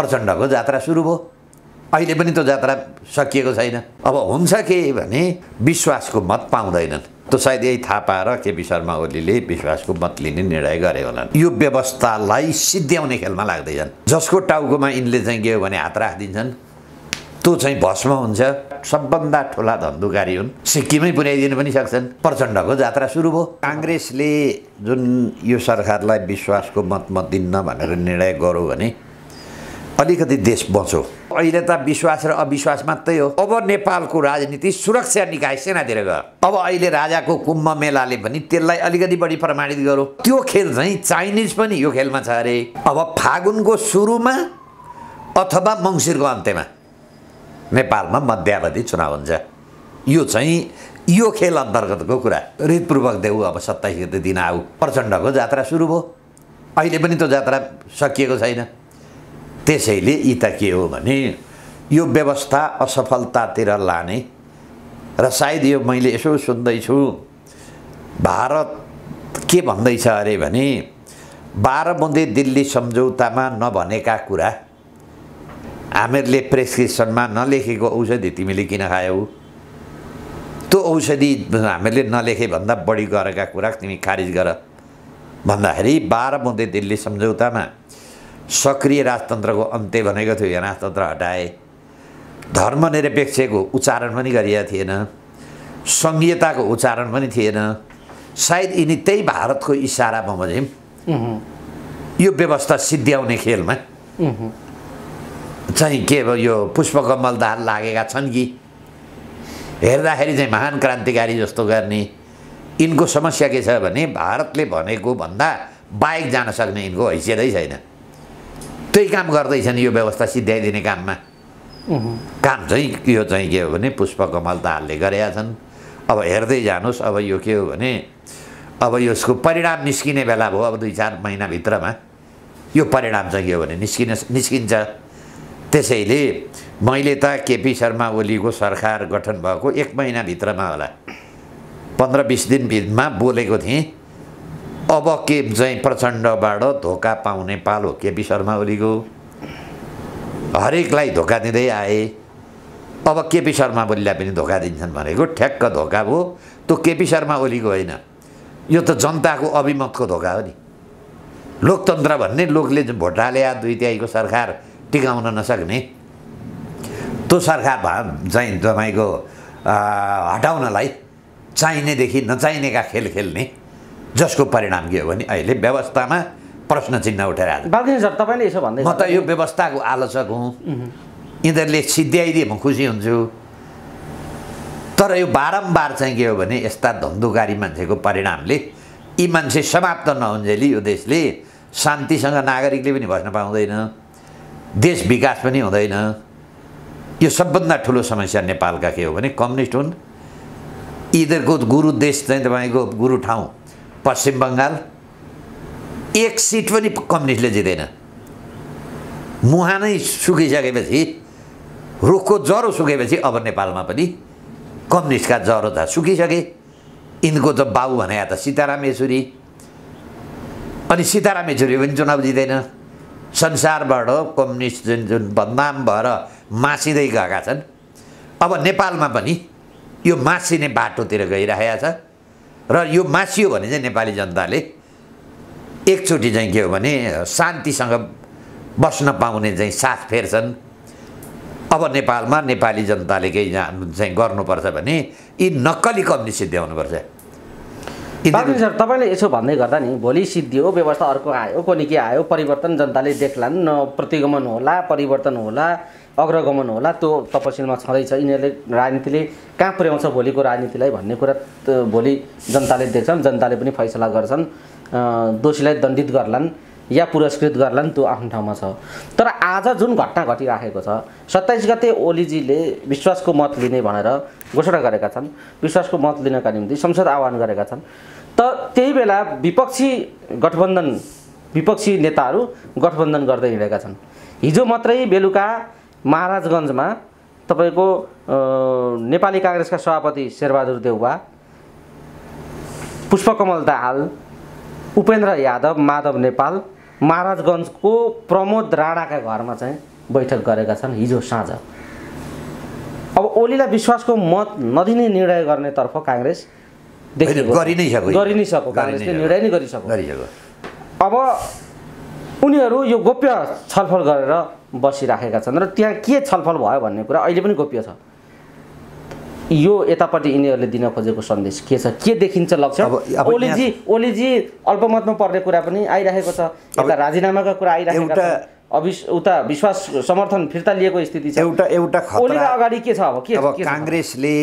प्रचण्डको जात्रा सुरु भयो अहिले पनि त्यो जात्रा सकिएको छैन अब हुन्छ के भने विश्वासको मत पाउँदैनन् त सायद यही थाहा पाएर केपी शर्मा ओलीले विश्वासको मत लिने निर्णय गरे होलान् यो व्यवस्थालाई सिद्ध्याउने खेलमा लाग्दैछन् जसको टाउकोमा यिनले चाहिँ गयो भने हात राखिदिन्छन् त्यो चाहिँ भस्म हुन्छ सबभन्दा ठुला धन्दुकारी हुन् सिक्किमै पुर्याइदिनु पनि सक्छन् प्रचण्डको जात्रा सुरु भयो काङ्ग्रेसले जुन यो सरकारलाई विश्वासको मत मत दिन्न भनेर निर्णय गरौँ भने अलिकति देश बचो अहिले त विश्वास र अविश्वास मात्रै हो अब नेपालको राजनीति सुरक्षा निकाय सेनातिर गयो अब अहिले राजाको कुम्भ मेलाले पनि त्यसलाई अलिकति बढी प्रमाणित गरौँ त्यो खेल चाहिँ चाइनिज पनि यो खेलमा छ अरे अब फागुनको सुरुमा अथवा मङ्सिरको अन्त्यमा नेपालमा मध्यावधि चुनाव हुन्छ यो चाहिँ यो खेल अन्तर्गतको कुरा हृदपूर्वक देऊ अब सत्ताइस गते दिन आऊ प्रचण्डको जात्रा सुरु भयो अहिले पनि त्यो जात्रा सकिएको छैन त्यसैले यी त के हो भने यो व्यवस्था असफलतातिर लाने र सायद यो मैले यसो सुन्दैछु भारत के भन्दैछ अरे भने बाह्र बुँदे दिल्ली सम्झौतामा नभनेका कुरा हामीहरूले प्रेसक्रिप्सनमा नलेखेको औषधि तिमीले किन खायौ त्यो औषधि हामीहरूले नलेखे भन्दा बढी गरेका कुरा तिमी खारिज गर भन्दाखेरि बाह्र बुँदे दिल्ली सम्झौतामा सक्रिय राजतन्त्रको अन्त्य भनेको थियो यहाँ राजतन्त्र हटाए धर्मनिरपेक्षको उच्चारण पनि गरिएको थिएन सङ्घीयताको उच्चारण पनि थिएन सायद यिनी त्यही भारतको इसारामा बज्यौँ यो व्यवस्था सिद्ध्याउने खेलमा चाहिँ के भयो यो पुष्पकमल दाल लागेका छन् कि हेर्दाखेरि चाहिँ महान क्रान्तिकारी जस्तो गर्ने यिनको समस्या के छ भने भारतले भनेको भन्दा बाहेक जान सक्ने यिनको हैसियतै छैन त्यही काम गर्दैछन् यो व्यवस्था सिध्याइदिने काममा काम चाहिँ यो चाहिँ के हो भने पुष्प कमल दाहालले गरेका छन् अब हेर्दै जानुहोस् अब यो के हो भने अब यसको परिणाम निस्किने बेला भयो अब दुई चार महिनाभित्रमा यो परिणाम चाहिँ के हो भने निस्किन निस्किन्छ त्यसैले मैले त केपी शर्मा ओलीको सरकार गठन भएको एक महिनाभित्रमा होला पन्ध्र बिस दिनभित्रमा बोलेको थिएँ अब के चाहिँ प्रचण्डबाट धोका पाउने पालो केपी शर्मा ओलीको हरेकलाई धोका दिँदै आए अब केपी शर्मा ओलीलाई पनि धोका दिन्छन् भनेको ठ्याक्क धोका भयो त्यो केपी शर्मा ओलीको होइन यो त जनताको अभिमतको धोका हो नि लोकतन्त्र भन्ने लोकले भोट हाल्या दुई तिहाईको सरकार टिकाउन नसक्ने त्यो सरकार भा चाहिँ तपाईँको हटाउनलाई चाहिनेदेखि नचाहिनेका खेल खेल्ने जसको परिणाम के हो भने अहिले व्यवस्थामा प्रश्न चिन्ह उठेर तपाईँले यसो भन्दै म त यो व्यवस्थाको आलोचक हुँ यिनीहरूले सिद्ध्याइदिए म खुसी हुन्छु तर यो बारम्बार चाहिँ के हो भने यस्ता धन्दुकारी मान्छेको परिणामले यी मान्छे समाप्त नहुन्जेली यो देशले शान्तिसँग नागरिकले पनि बस्न पाउँदैन देश विकास पनि हुँदैन यो सबभन्दा ठुलो समस्या नेपालका के हो भने कम्युनिस्ट हुन् यिनीहरूको गुरु देश चाहिँ तपाईँको गुरु ठाउँ पश्चिम बङ्गाल एक सिट पनि कम्युनिस्टले जित्दैन मुहानै सुकिसकेपछि रुखको ज्वरो सुकेपछि अब नेपालमा पनि कम्युनिस्टका ज्वरो त सुकिसके यिनको त बाबु भने त सीताराम येचुरी अनि सीताराम येचुरी पनि चुनाव जित्दैन संसारबाट कम्युनिस्ट जुन जुन बदनाम भएर मासिँदै गएका छन् अब नेपालमा पनि यो मासिने बाटोतिर गइरहेका छ र यो मासियो भने चाहिँ नेपाली जनताले एकचोटि चाहिँ के हो भने शान्तिसँग बस्न पाउने चाहिँ साथ फेर्छन् अब नेपालमा नेपाली जनताले केही चाहिँ गर्नुपर्छ भने यी नक्कली कम्युनिस्ट सिद्ध्याउनुपर्छ सर तपाईँले यसो भन्दै गर्दा नि भोलि सिद्धियो व्यवस्था अर्को आयो कोनि के आयो परिवर्तन जनताले देख्लान् प्रतिगमन होला परिवर्तन होला अग्रगमन होला त्यो तपसिलमा छँदैछ यिनीहरूले राजनीतिले कहाँ पुर्याउँछ भोलिको राजनीतिलाई भन्ने कुरा भोलि जनताले देख्छन् जनताले पनि फैसला गर्छन् दोषीलाई दण्डित गर्लान् या पुरस्कृत गर्लान् त्यो आफ्नो ठाउँमा छ तर आज जुन घटना घटिराखेको छ सत्ताइस गते ओलीजीले विश्वासको मत लिने भनेर घोषणा गरेका छन् विश्वासको मत लिनका निम्ति संसद आह्वान गरेका छन् त त्यही बेला विपक्षी गठबन्धन विपक्षी नेताहरू गठबन्धन गर्दै हिँडेका छन् हिजो मात्रै बेलुका महाराजगञ्जमा तपाईँको नेपाली काङ्ग्रेसका सभापति शेरबहादुर देउवा पुष्पकमल दाहाल उपेन्द्र यादव माधव नेपाल महाराजगञ्जको प्रमोद राणाका घरमा चाहिँ बैठक गरेका छन् हिजो साँझ अब ओलीलाई विश्वासको मत नदिने निर्णय गर्नेतर्फ काङ्ग्रेस गरि नै सक्यो काङ्ग्रेसले निर्णय नै गरिसक्यो अब उनीहरू यो गोप्य छलफल गरेर बसिराखेका छन् र त्यहाँ के छलफल भयो भन्ने कुरा अहिले पनि गोप्य छ यो यतापट्टि यिनीहरूले दिन खोजेको सन्देश के छ के देखिन्छ लक्ष्य ओलीजी ओलीजी अल्पमतमा पर्ने कुरा पनि आइरहेको छ यता राजीनामाका कुरा आइरहेको छ अविश उता विश्वास समर्थन फिर्ता लिएको स्थिति छ एउटा एउटा अगाडि के छ अब के अब काङ्ग्रेसले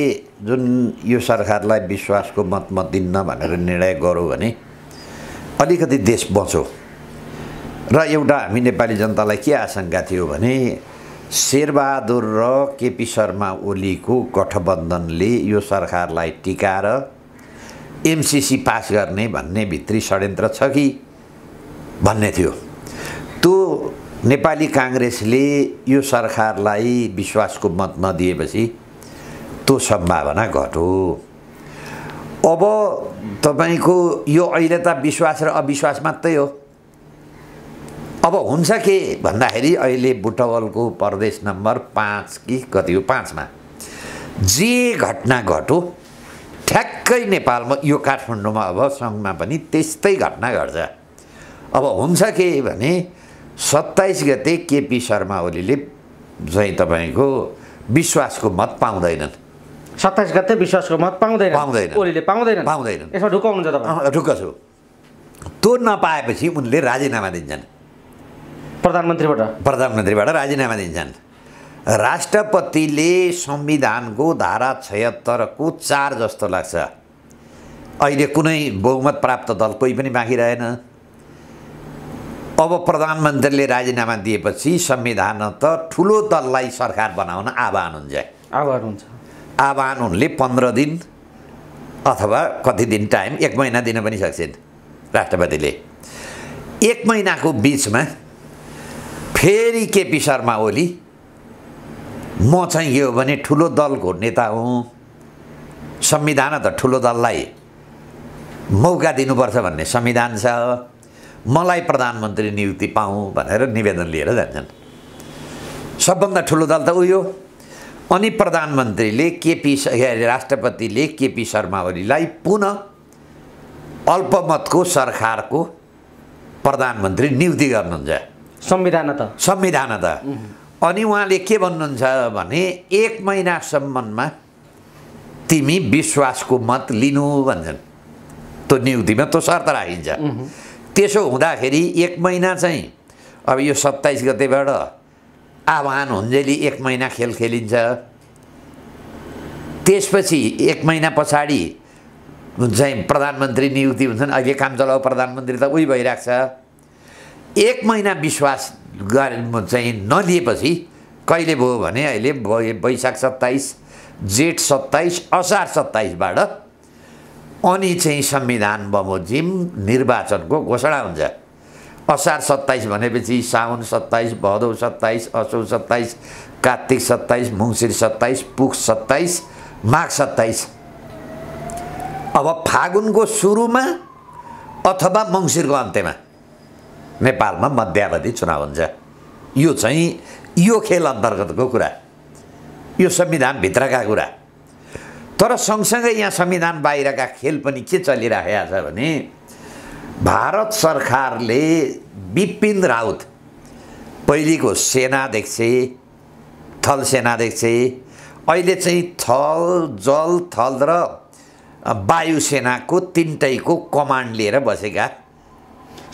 जुन यो सरकारलाई विश्वासको मतमा दिन्न भनेर निर्णय गर्यो भने अलिकति देश बचो र एउटा हामी नेपाली जनतालाई के आशंका थियो भने शेरबहादुर र केपी शर्मा ओलीको गठबन्धनले यो सरकारलाई टिकाएर एमसिसी पास गर्ने भन्ने भित्री षड्यन्त्र छ कि भन्ने थियो त्यो नेपाली काङ्ग्रेसले यो सरकारलाई विश्वासको मत नदिएपछि त्यो सम्भावना घट्यो अब तपाईँको यो अहिले त विश्वास र अविश्वास मात्रै हो अब हुन्छ के भन्दाखेरि अहिले बुटवलको प्रदेश नम्बर पाँच कि कति हो पाँचमा जे घटना घट्यो ठ्याक्कै नेपालमा यो काठमाडौँमा अब सङ्घमा पनि त्यस्तै घटना घट्छ अब हुन्छ के भने सत्ताइस गते केपी शर्मा ओलीले चाहिँ तपाईँको विश्वासको मत पाउँदैनन् सत्ताइस गते विश्वासको मत पाउँदैन पाउँदैन ओलीले पाउँदैन पाउँदैन यसमा ढुक्क हुन्छ तपाईँ छु त्यो नपाएपछि उनले राजीनामा दिन्छन् प्रधानमन्त्रीबाट प्रधानमन्त्रीबाट राजीनामा दिन्छन् राष्ट्रपतिले संविधानको धारा छयत्तरको चार जस्तो लाग्छ अहिले कुनै बहुमत प्राप्त दल कोही पनि बाँकी रहेन अब प्रधानमन्त्रीले राजीनामा दिएपछि संविधान त ठुलो दललाई सरकार बनाउन आह्वान हुन्छ आह्वान हुन्छ आह्वान उनले पन्ध्र दिन अथवा कति दिन टाइम एक महिना दिन पनि सक्छन् राष्ट्रपतिले एक महिनाको बिचमा फेरि केपी शर्मा ओली म चाहिँ यो भने ठुलो दलको नेता हुँ संविधान त ठुलो दललाई मौका दिनुपर्छ भन्ने संविधान छ मलाई प्रधानमन्त्री नियुक्ति पाऊँ भनेर निवेदन लिएर जान्छन् सबभन्दा ठुलो दल त उयो अनि प्रधानमन्त्रीले केपी राष्ट्रपतिले केपी शर्मा ओलीलाई पुनः अल्पमतको सरकारको प्रधानमन्त्री नियुक्ति गर्नुहुन्छ संविधान त संविधान त अनि उहाँले के भन्नुहुन्छ भने एक महिनासम्ममा तिमी विश्वासको मत लिनु भन्छन् त्यो नियुक्तिमा त्यो शर्त राखिन्छ त्यसो हुँदाखेरि एक महिना चाहिँ अब यो सत्ताइस गतेबाट आह्वान हुन्जेली एक महिना खेल खेलिन्छ त्यसपछि एक महिना पछाडि चाहिँ प्रधानमन्त्री नियुक्ति हुन्छन् अहिले काम चलाउ प्रधानमन्त्री त उही भइरहेको छ एक महिना विश्वास गरे चाहिँ नलिएपछि कहिले भयो भने अहिले वैशाख सत्ताइस जेठ सत्ताइस असार सत्ताइसबाट अनि चाहिँ संविधान बमोजिम निर्वाचनको घोषणा हुन्छ असार सत्ताइस भनेपछि साउन सत्ताइस भदौ सत्ताइस असौ सत्ताइस कार्तिक सत्ताइस मुङ्सिर सत्ताइस पुख सत्ताइस माघ सत्ताइस अब फागुनको सुरुमा अथवा मङ्सिरको अन्त्यमा नेपालमा मध्यावधि चुनाव हुन्छ यो चाहिँ यो खेल अन्तर्गतको कुरा यो संविधानभित्रका कुरा तर सँगसँगै यहाँ संविधान बाहिरका खेल पनि के चलिराखेका छ भने भारत सरकारले विपिन राउत पहिलेको सेनाध्यक्ष थल सेना सेनाध्यक्ष अहिले चाहिँ थल जल थल र वायुसेनाको तिनटैको कमान्ड लिएर बसेका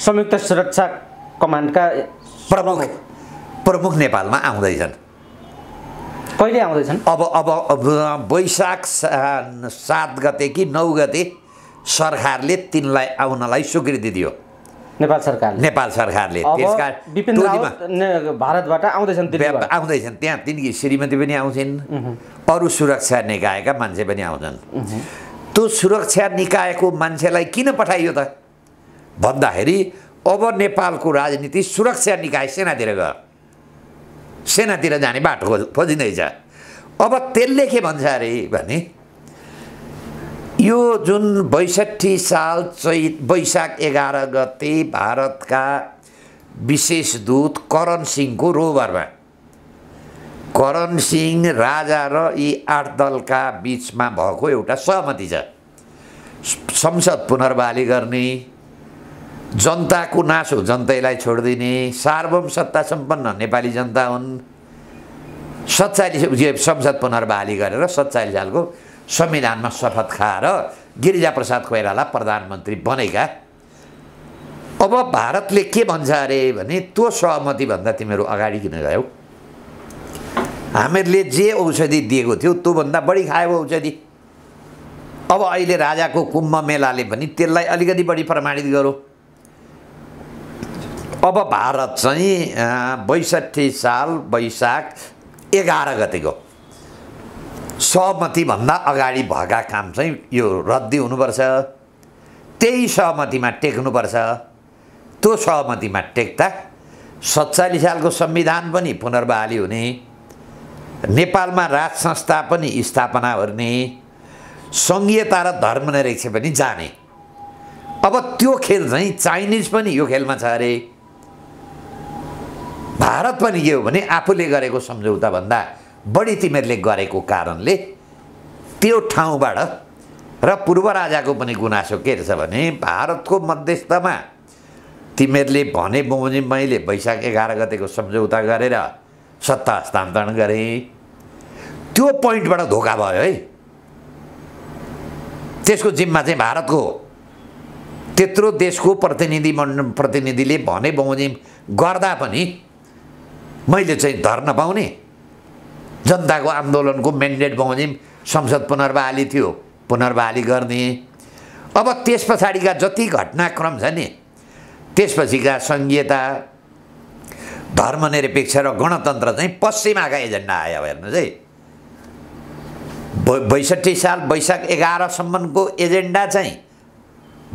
संयुक्त सुरक्षा कमान्डका प्रमुख प्रमुख नेपालमा आउँदैछन् कहिले आउँदैछन् अब अब वैशाख सात गते कि नौ गते सरकारले तिनलाई आउनलाई स्वीकृति दियो नेपाल सरकार नेपाल सरकारले भारतबाट आउँदैछन् आउँदैछन् त्यहाँ तिनकी श्रीमती पनि आउँछिन् अरू सुरक्षा निकायका मान्छे पनि आउँछन् त्यो सुरक्षा निकायको मान्छेलाई किन पठाइयो त भन्दाखेरि अब नेपालको राजनीति सुरक्षा निकाय सेनातिर गयो सेनातिर जाने बाटो खोज खोजिँदैछ अब त्यसले के भन्छ अरे भने यो जुन बैसठी साल चैत वैशाख एघार गते भारतका विशेष दूत करण सिंहको रोबरमा करण सिंह राजा र यी आठ दलका बिचमा भएको एउटा सहमति छ संसद पुनर्वाली गर्ने जनताको नासो जनतैलाई छोडिदिने सार्वम सत्ता सम्पन्न नेपाली जनता हुन् सत्तालिस संसद पुनर्बहाली गरेर सत्तालिस सालको संविधानमा शपथ खाएर गिरिजाप्रसाद कोइराला प्रधानमन्त्री बनेका अब भारतले के भन्छ अरे भने त्यो सहमतिभन्दा तिमीहरू अगाडि किन गयौ हामीहरूले जे औषधि दिएको थियो त्योभन्दा बढी खायो औषधि अब अहिले राजाको कुम्भ मेलाले पनि त्यसलाई अलिकति बढी प्रमाणित गरौँ अब भारत चाहिँ बैसठी साल वैशाख एघार गतिको सहमतिभन्दा अगाडि भएका काम चाहिँ यो रद्दी हुनुपर्छ त्यही सहमतिमा टेक्नुपर्छ त्यो सहमतिमा टेक्दा सत्तालिस सालको संविधान पनि पुनर्बहाली हुने नेपालमा राज संस्था पनि स्थापना गर्ने सङ्घीयता र धर्मनिरपेक्ष पनि जाने अब त्यो खेल चाहिँ चाइनिज पनि यो खेलमा छ अरे भारत पनि यो भने आफूले गरेको सम्झौताभन्दा बढी तिमीहरूले गरेको कारणले त्यो ठाउँबाट र पूर्व राजाको पनि गुनासो के रहेछ भने भारतको मध्यस्थमा तिमीहरूले भने बोजी मैले वैशाख एघार गतेको सम्झौता गरेर सत्ता हस्तान्तरण गरेँ त्यो पोइन्टबाट धोका भयो है त्यसको जिम्मा चाहिँ भारतको त्यत्रो देशको प्रतिनिधि मण्ड प्रतिनिधिले भने बमोजिम गर्दा पनि मैले चाहिँ धर्न पाउने जनताको आन्दोलनको म्यान्डेट बमोजिम संसद पुनर्बहाली थियो पुनर्बहाली गर्ने अब त्यस पछाडिका जति घटनाक्रम छ नि त्यसपछिका सङ्घीयता धर्मनिरपेक्ष र गणतन्त्र चाहिँ पश्चिमाका एजेन्डा आयो हेर्नुहोस् है बैसठी साल वैशाख एघारसम्मको एजेन्डा चाहिँ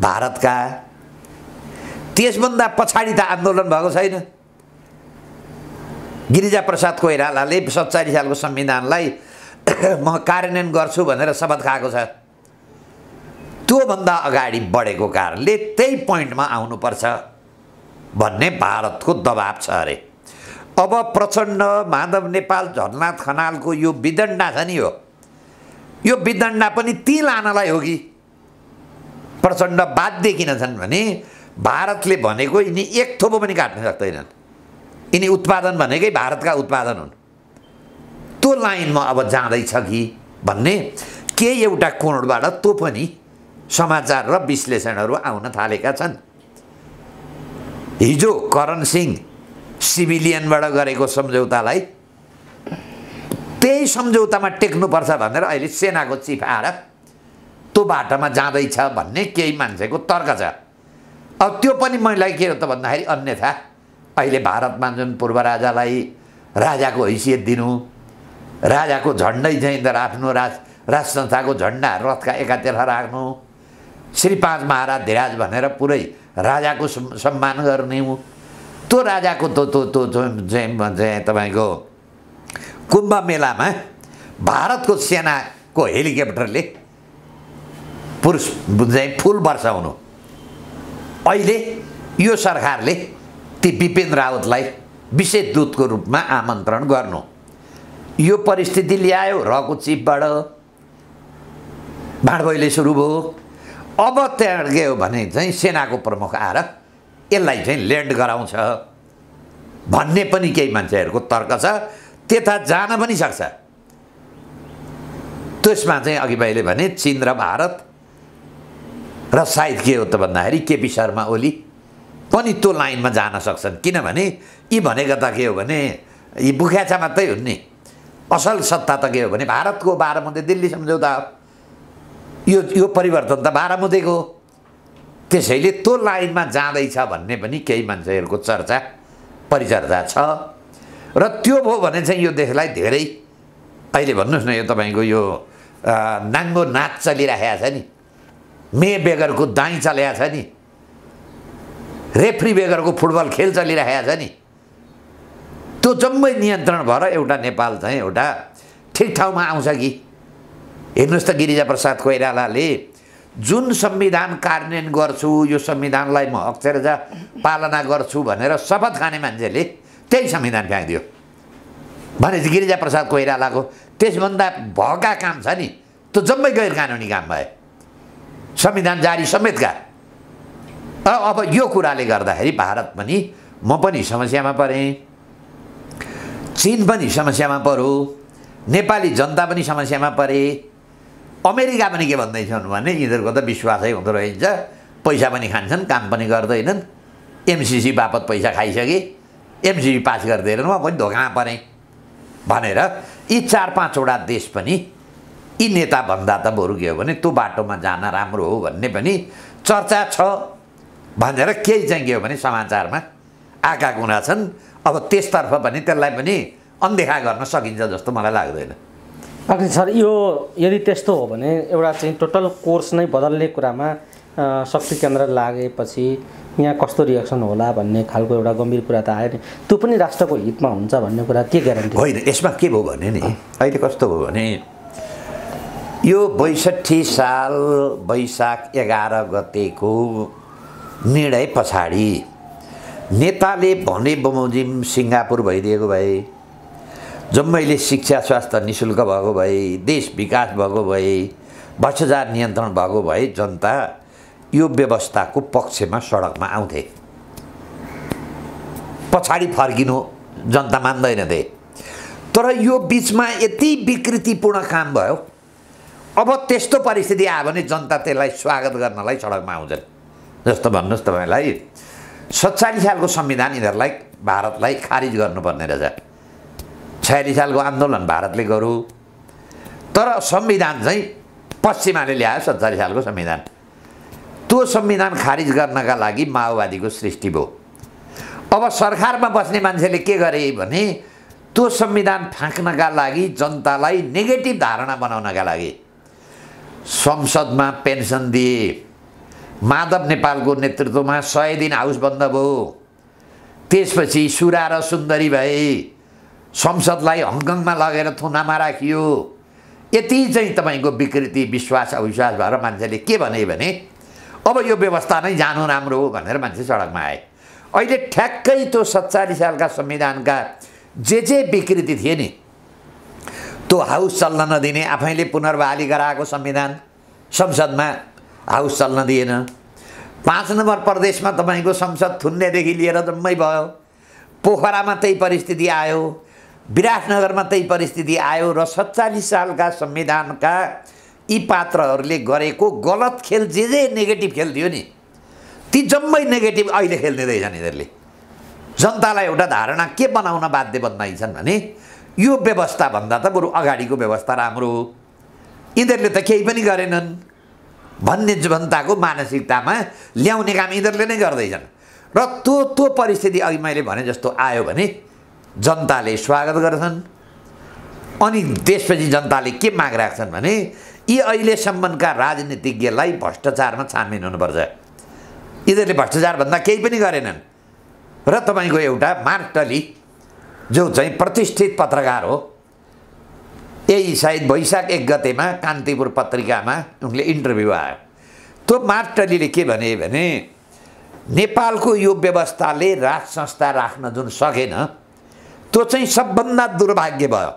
भारतका त्यसभन्दा पछाडि त आन्दोलन भएको छैन गिरिजाप्रसाद कोइरालाले सत्तालिस सालको संविधानलाई म कार्यान्वयन गर्छु भनेर शपथ खाएको छ त्योभन्दा अगाडि बढेको कारणले त्यही पोइन्टमा आउनुपर्छ भन्ने भारतको दबाब छ अरे अब प्रचण्ड माधव नेपाल झलनाथ खनालको यो विदण्डा छ नि हो यो विदण्डा पनि ती लानलाई हो कि प्रचण्ड बाध्य किन छन् भने भारतले भनेको यिनी एक थोपो पनि काट्न सक्दैनन् यिनी उत्पादन भनेकै भारतका उत्पादन हुन् त्यो लाइनमा अब जाँदैछ कि भन्ने के एउटा कोणबाट तँ पनि समाचार र विश्लेषणहरू आउन थालेका छन् हिजो करण सिंह सिभिलियनबाट गरेको सम्झौतालाई त्यही सम्झौतामा टेक्नुपर्छ भनेर अहिले सेनाको चिफ आएर त्यो बाटोमा जाँदैछ भन्ने केही मान्छेको तर्क छ अब त्यो पनि मैले के हो त भन्दाखेरि अन्यथा अहिले भारतमा जुन पूर्व राजालाई राजाको हैसियत दिनु राजाको झन्डै चाहिँ आफ्नो राज राज संस्थाको झन्डा रथका एकातिर राख्नु श्री पाँच महाराज धिराज भनेर पुरै राजाको सम्मान गर्ने त्यो राजाको तो त्यो त्यो चाहिँ तपाईँको कुम्भ मेलामा भारतको सेनाको हेलिकप्टरले पुरुष चाहिँ फुल वर्षाउनु अहिले यो सरकारले ती बिपिन रावतलाई विशेष दूतको रूपमा आमन्त्रण गर्नु यो परिस्थिति ल्यायो रको चिपबाट भाँडभैले सुरु भयो अब त्यहाँ गयो भने चाहिँ सेनाको प्रमुख आएर यसलाई चाहिँ ल्यान्ड गराउँछ भन्ने पनि केही मान्छेहरूको तर्क छ त्यता जान पनि सक्छ त्यसमा चाहिँ अघि मैले भने चिन र भारत र सायद के हो त भन्दाखेरि केपी शर्मा ओली पनि त्यो लाइनमा जान सक्छन् किनभने यी भनेको त के हो भने यी बुख्याचा मात्रै हुन् नि असल सत्ता त के हो भने भारतको बाह्रमुदे दिल्ली सम्झौता हो यो यो परिवर्तन त बाह्रमुदेको हो त्यसैले त्यो लाइनमा जाँदैछ भन्ने पनि केही मान्छेहरूको चर्चा परिचर्चा छ र त्यो भयो भने चाहिँ यो देशलाई धेरै अहिले भन्नुहोस् न यो तपाईँको यो नाङ्गो नाच चलिरहेको छ नि मे बेगरको दाइँ चलिरहेको छ नि रेफ्री बेगरको फुटबल खेल चलिरहेको छ नि त्यो जम्मै नियन्त्रण भएर एउटा नेपाल चाहिँ एउटा ठिक ठाउँमा आउँछ कि हेर्नुहोस् त गिरिजा प्रसाद कोइरालाले जुन संविधान कार्यान्वयन गर्छु यो संविधानलाई म अक्षर पालना गर्छु भनेर शपथ खाने मान्छेले त्यही संविधान फ्याँकिदियो भनेपछि गिरिजा प्रसाद कोइरालाको त्यसभन्दा भएका काम छ नि त्यो जम्मै गैर कानुनी काम भए संविधान जारी समेतका अब यो कुराले गर्दाखेरि भारत पनि म पनि समस्यामा परेँ चिन पनि समस्यामा परो नेपाली जनता पनि समस्यामा परे अमेरिका पनि के भन्दैछन् भने यिनीहरूको त विश्वासै हुँदो रहेछ पैसा पनि खान्छन् काम पनि गर्दैनन् एमसिसी बापत पैसा खाइसके एमसिसी पास गरिदिएर म पनि धोकामा परेँ भनेर यी चार पाँचवटा देश पनि यी नेताभन्दा त बरु के हो भने त्यो बाटोमा जान राम्रो हो भन्ने पनि चर्चा छ भनेर केही चाहिँ भने समाचारमा आका गुणा छन् अब त्यसतर्फ पनि त्यसलाई पनि अनदेखा गर्न सकिन्छ जस्तो मलाई लाग्दैन अघि सर यो यदि त्यस्तो हो भने एउटा चाहिँ टोटल कोर्स नै बदल्ने कुरामा शक्ति केन्द्र लागेपछि यहाँ कस्तो रियाक्सन होला भन्ने खालको एउटा गम्भीर कुरा त आयो नि त्यो पनि राष्ट्रको हितमा हुन्छ भन्ने कुरा के ग्यारेन्टी होइन यसमा के भयो भने नि अहिले कस्तो भयो भने यो बैसठी साल वैशाख एघार गतेको निर्णय पछाडि नेताले भने बमोजिम सिङ्गापुर भइदिएको भए जम्मैले शिक्षा स्वास्थ्य नि शुल्क भएको भए देश विकास भएको भए भ्रष्टाचार नियन्त्रण भएको भए जनता यो व्यवस्थाको पक्षमा सडकमा आउँथे पछाडि फर्किनु जनता मान्दैन मान्दैनथे तर यो बिचमा यति विकृतिपूर्ण काम भयो अब त्यस्तो परिस्थिति आयो भने जनता त्यसलाई स्वागत गर्नलाई सडकमा आउँछन् जस्तो भन्नुहोस् तपाईँलाई सत्तालिस सालको संविधान यिनीहरूलाई भारतलाई खारिज गर्नुपर्ने रहेछ छयालिस सालको आन्दोलन भारतले गरौँ तर संविधान चाहिँ पश्चिमाले ल्यायो सत्तालिस सालको संविधान त्यो संविधान खारिज गर्नका लागि माओवादीको सृष्टि भयो अब सरकारमा बस्ने मान्छेले के गरे भने त्यो संविधान फ्याँक्नका लागि जनतालाई नेगेटिभ धारणा बनाउनका लागि संसदमा पेन्सन दिए माधव नेपालको नेतृत्वमा सय दिन हाउस बन्द भयो त्यसपछि सुरा र सुन्दरी भए संसदलाई हङकङमा लगेर थुनामा राखियो यति चाहिँ तपाईँको विकृति विश्वास अविश्वास भएर मान्छेले के भने भने अब यो व्यवस्था नै जानु राम्रो हो भनेर मान्छे सडकमा आए अहिले ठ्याक्कै त्यो सत्तालिस सालका संविधानका जे जे विकृति थिए नि त्यो हाउस चल्न नदिने आफैले पुनर्बहाली गराएको संविधान संसदमा हाउस चल्न दिएन पाँच नम्बर प्रदेशमा तपाईँको संसद थुन्नेदेखि लिएर जम्मै भयो पोखरामा त्यही परिस्थिति आयो विराटनगरमा त्यही परिस्थिति आयो र सत्तालिस सालका संविधानका यी पात्रहरूले गरेको गलत खेल जे जे नेगेटिभ खेल्थ्यो नि ती जम्मै नेगेटिभ अहिले खेल्ने रहेछन् यिनीहरूले जनतालाई एउटा धारणा के बनाउन बाध्य बनाइन्छन् भने यो व्यवस्थाभन्दा त बरु अगाडिको व्यवस्था राम्रो हो यिनीहरूले त केही पनि गरेनन् भन्ने जनताको मानसिकतामा ल्याउने काम यिनीहरूले नै गर्दैछन् र त्यो त्यो परिस्थिति अघि मैले भने जस्तो आयो भने जनताले स्वागत गर्छन् अनि त्यसपछि जनताले के माग राख्छन् भने यी अहिलेसम्मका राजनीतिज्ञलाई भ्रष्टाचारमा छानबिन हुनुपर्छ यिनीहरूले भ्रष्टाचारभन्दा केही पनि गरेनन् र तपाईँको एउटा मार्टली जो चाहिँ प्रतिष्ठित पत्रकार हो यही सायद वैशाख एक गतेमा कान्तिपुर पत्रिकामा उनले इन्टरभ्यू आयो त्यो मार्टलीले के भने भने नेपालको यो व्यवस्थाले राज संस्था राख्न जुन सकेन त्यो चाहिँ सबभन्दा दुर्भाग्य भयो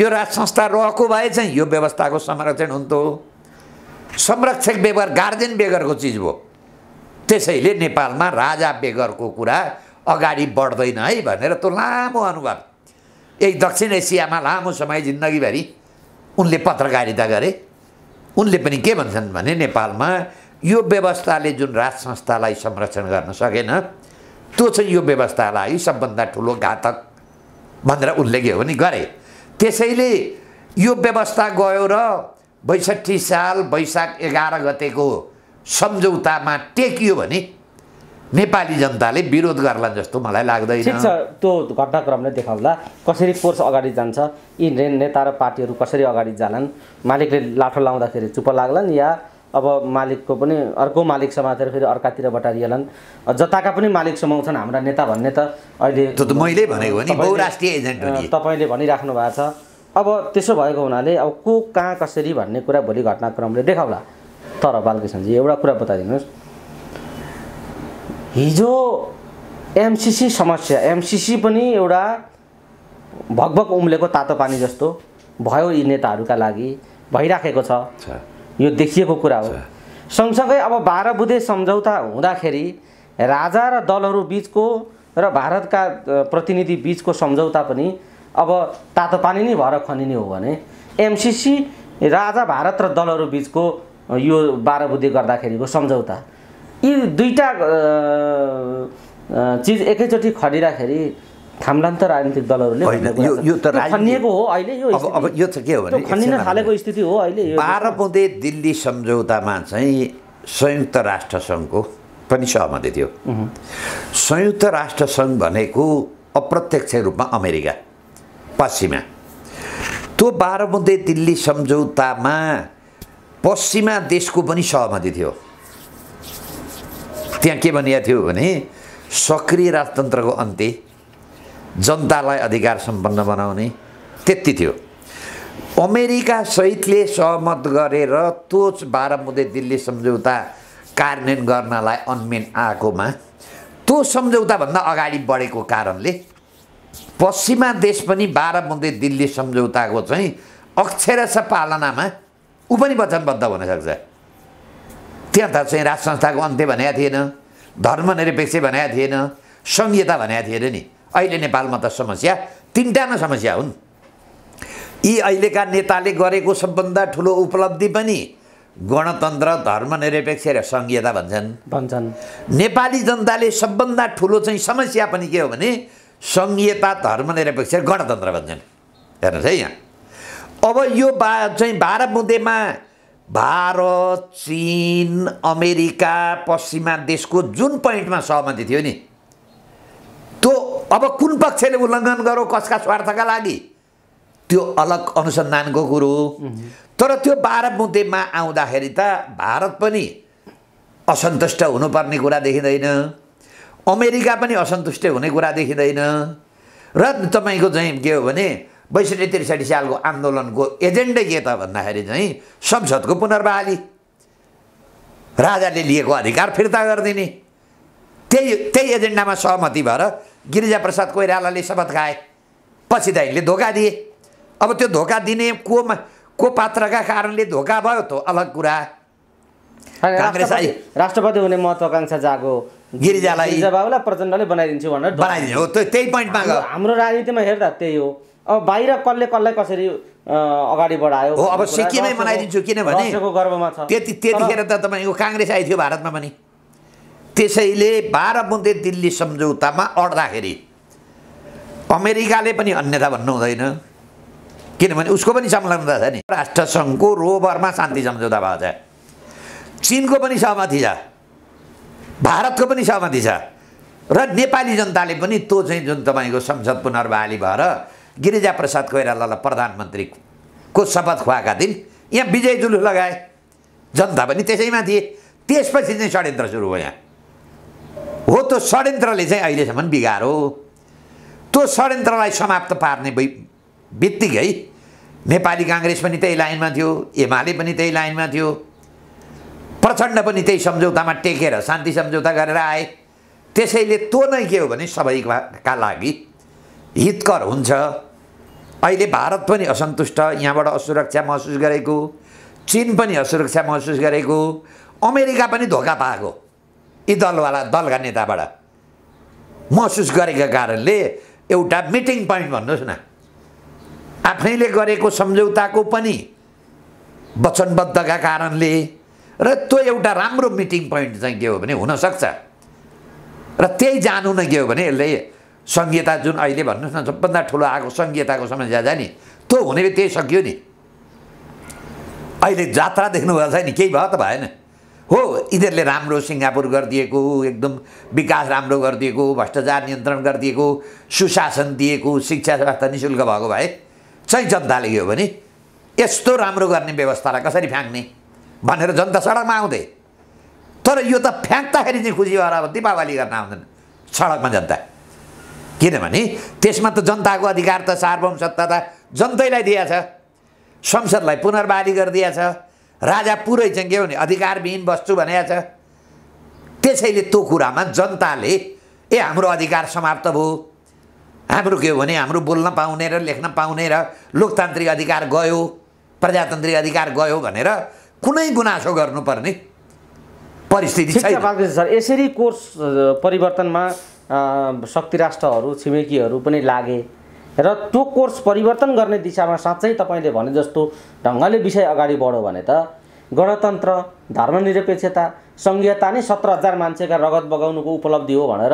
यो राज संस्था रहेको भए चाहिँ यो व्यवस्थाको संरक्षण हुन्थ्यो संरक्षक बेगर गार्जेन बेगरको चिज हो त्यसैले नेपालमा राजा बेगरको कुरा अगाडि बढ्दैन है भनेर त्यो लामो अनुवाद एक दक्षिण एसियामा लामो समय जिन्दगीभरि उनले पत्रकारिता गरे उनले पनि के भन्छन् भने नेपालमा यो व्यवस्थाले जुन राज संस्थालाई संरक्षण गर्न सकेन त्यो चाहिँ यो व्यवस्थालाई सबभन्दा ठुलो घातक भनेर उल्लेख हो नि गरे त्यसैले यो व्यवस्था गयो र बैसठी साल वैशाख एघार गतेको सम्झौतामा टेकियो भने नेपाली जनताले विरोध गर्ला जस्तो मलाई लाग्दैन ठिक छ त्यो घटनाक्रमले देखाउँदा कसरी कोर्स अगाडि जान्छ यी नेता र पार्टीहरू कसरी अगाडि जालान् मालिकले लाठो लाउँदाखेरि चुप लाग्लान् या अब मालिकको पनि अर्को मालिक समातेर फेरि अर्कातिर बटारिएलान् जताका पनि मालिक समाउँछन् हाम्रा नेता भन्ने त अहिले मैले भनेको नि बहुराष्ट्रिय एजेन्ट तपाईँले भनिराख्नु भएको छ अब त्यसो भएको हुनाले अब को कहाँ कसरी भन्ने कुरा भोलि घटनाक्रमले देखाउला तर बालकृष्णजी एउटा कुरा बताइदिनुहोस् हिजो एमसिसी समस्या एमसिसी पनि एउटा भगभग उम्लेको तातो पानी जस्तो भयो यी नेताहरूका लागि भइराखेको छ यो देखिएको कुरा हो सँगसँगै अब बाह्र बुधे सम्झौता हुँदाखेरि राजा र दलहरू बिचको र भारतका प्रतिनिधि बिचको सम्झौता पनि अब तातो पानी नै भएर खनिने हो भने एमसिसी राजा भारत र दलहरू बिचको यो बाह्र बुधे गर्दाखेरिको सम्झौता यी दुईवटा चिज एकैचोटि खनिराखेरि त राजनीतिक दलहरूले खनिएको हो अहिले यो अब यो चाहिँ के हो भने खनिन थालेको स्थिति हो अहिले बाह्र बुँदे दिल्ली सम्झौतामा चाहिँ संयुक्त राष्ट्रसङ्घको पनि सहमति थियो संयुक्त राष्ट्रसङ्घ भनेको अप्रत्यक्ष रूपमा अमेरिका पश्चिमा त्यो बाह्र बुँदे दिल्ली सम्झौतामा पश्चिमा देशको पनि सहमति थियो त्यहाँ के भनिएको थियो भने सक्रिय राजतन्त्रको अन्त्य जनतालाई अधिकार सम्पन्न बनाउने त्यति थियो अमेरिका सहितले सहमत गरेर तोच बाह्र मुदे दिल्ली सम्झौता कार्यान्वयन गर्नलाई अनमेन आएकोमा त्यो सम्झौताभन्दा अगाडि बढेको कारणले पश्चिमा देश पनि बाह्र मुदे दिल्ली सम्झौताको चाहिँ अक्षरश पालनामा ऊ पनि वचनबद्ध हुनसक्छ त्यहाँ त चाहिँ राज संस्थाको अन्त्य भनेको थिएन धर्मनिरपेक्ष भनेको थिएन संहिता भनेको थिएन नि अहिले नेपालमा त समस्या तिनवटा नै समस्या हुन् यी अहिलेका नेताले गरेको सबभन्दा ठुलो उपलब्धि पनि गणतन्त्र धर्मनिरपेक्ष र सङ्घीयता भन्छन् भन्छन् नेपाली जनताले सबभन्दा ठुलो चाहिँ समस्या पनि के हो भने सङ्घीयता धर्मनिरपेक्ष गणतन्त्र भन्छन् हेर्नुहोस् है यहाँ अब यो बा चाहिँ बाह्र मुद्देमा भारत चिन अमेरिका पश्चिमा देशको जुन पोइन्टमा सहमति थियो नि त्यो अब कुन पक्षले उल्लङ्घन गर्यो कसका स्वार्थका लागि त्यो अलग अनुसन्धानको कुरो हो तर त्यो बाह्र मुद्देमा आउँदाखेरि त भारत पनि असन्तुष्ट हुनुपर्ने कुरा देखिँदैन अमेरिका पनि असन्तुष्ट हुने कुरा देखिँदैन र तपाईँको चाहिँ के हो भने बैसठी त्रिसठी सालको आन्दोलनको एजेन्डै के त भन्दाखेरि चाहिँ संसदको पुनर्बहाली राजाले लिएको अधिकार फिर्ता गरिदिने त्यही त्यही एजेन्डामा सहमति भएर गिरिजाप्रसाद कोइरालाले शपथ खाए पछि दाइले धोका दिए अब त्यो धोका दिने कोमा को पात्रका कारणले धोका भयो त अलग कुरा राष्ट्रपति हुने महत्वाकांक्षा जागो गिरिजालाई प्रचण्डले बनाइदिन्छु भनेर बनाइदिन्छ हो त्यही पोइन्टमा हाम्रो राजनीतिमा हेर्दा त्यही हो अब बाहिर कसले कसलाई कसरी अगाडि बढायो हो अब सिक्किमै मनाइदिन्छु किनभने गर्वमा छ त्यति त्यतिखेर त तपाईँको काङ्ग्रेस आएको थियो भारतमा पनि त्यसैले बाह्र बुन्दे दिल्ली सम्झौतामा अड्दाखेरि अमेरिकाले पनि अन्यथा भन्नु हुँदैन किनभने उसको पनि संलग्नता छ नि राष्ट्रसङ्घको रोबरमा शान्ति सम्झौता भएको छ चिनको पनि सहमति छ भारतको पनि सहमति छ र नेपाली जनताले पनि त्यो चाहिँ जुन तपाईँको संसद पुनर्बहाली भएर गिरिजा गिरिजाप्रसाद कोइरालालाई प्रधानमन्त्रीको शपथ खुवाएका दिन यहाँ विजय जुलुस लगाए जनता पनि त्यसैमा थिए त्यसपछि चाहिँ षड्यन्त्र सुरु भयो यहाँ हो त्यो षड्यन्त्रले चाहिँ अहिलेसम्म बिगारो त्यो षड्यन्त्रलाई समाप्त पार्ने बित्तिकै नेपाली काङ्ग्रेस पनि त्यही लाइनमा थियो एमाले पनि त्यही लाइनमा थियो प्रचण्ड पनि त्यही सम्झौतामा टेकेर शान्ति सम्झौता गरेर आए त्यसैले त्यो नै के हो भने सबैका लागि हितकर हुन्छ अहिले भारत पनि असन्तुष्ट यहाँबाट असुरक्षा महसुस गरेको चिन पनि असुरक्षा महसुस गरेको अमेरिका पनि धोका पाएको यी दलवाला दलका नेताबाट महसुस गरेका कारणले एउटा मिटिङ पोइन्ट भन्नुहोस् न आफैले गरेको सम्झौताको पनि वचनबद्धका कारणले र त्यो एउटा राम्रो मिटिङ पोइन्ट चाहिँ के हो भने हुनसक्छ र त्यही जानु नै के हो भने यसले सङ्घीयता जुन अहिले भन्नुहोस् न सबभन्दा ठुलो आएको सङ्घीयताको समस्या छ नि त्यो हुने त्यही सकियो नि अहिले जात्रा देख्नुभएको नि केही भयो त भएन हो यिनीहरूले राम्रो सिङ्गापुर गरिदिएको एकदम विकास राम्रो गरिदिएको भ्रष्टाचार नियन्त्रण गरिदिएको सुशासन दिएको शिक्षा स्वास्थ्य नि शुल्क भएको भए चाहिँ जनताले के हो भने यस्तो राम्रो गर्ने व्यवस्थालाई कसरी फ्याँक्ने भनेर जनता सडकमा आउँदै तर यो त फ्याँक्दाखेरि चाहिँ खुसी भएर अब दिपावली गर्न आउँदैन सडकमा जनता किनभने त्यसमा त जनताको अधिकार त सार्वभौम सत्ता त जनतैलाई दिएछ संसदलाई पुनर्वादी गरिदिएछ राजा पुरै चाहिँ के हो भने अधिकारविहीन बस्छु भनेको छ त्यसैले त्यो कुरामा जनताले ए हाम्रो अधिकार समाप्त भयो हाम्रो के हो भने हाम्रो बोल्न पाउने र लेख्न पाउने र लोकतान्त्रिक अधिकार गयो प्रजातान्त्रिक अधिकार गयो भनेर कुनै गुनासो गर्नुपर्ने परिस्थिति छैन सर यसरी कोर्स परिवर्तनमा शक्ति राष्ट्रहरू छिमेकीहरू पनि लागे र त्यो कोर्स परिवर्तन गर्ने दिशामा साँच्चै तपाईँले भने जस्तो ढङ्गले विषय अगाडि बढो भने त गणतन्त्र धर्मनिरपेक्षता सङ्घीयता नै सत्र हजार मान्छेका रगत बगाउनुको उपलब्धि हो भनेर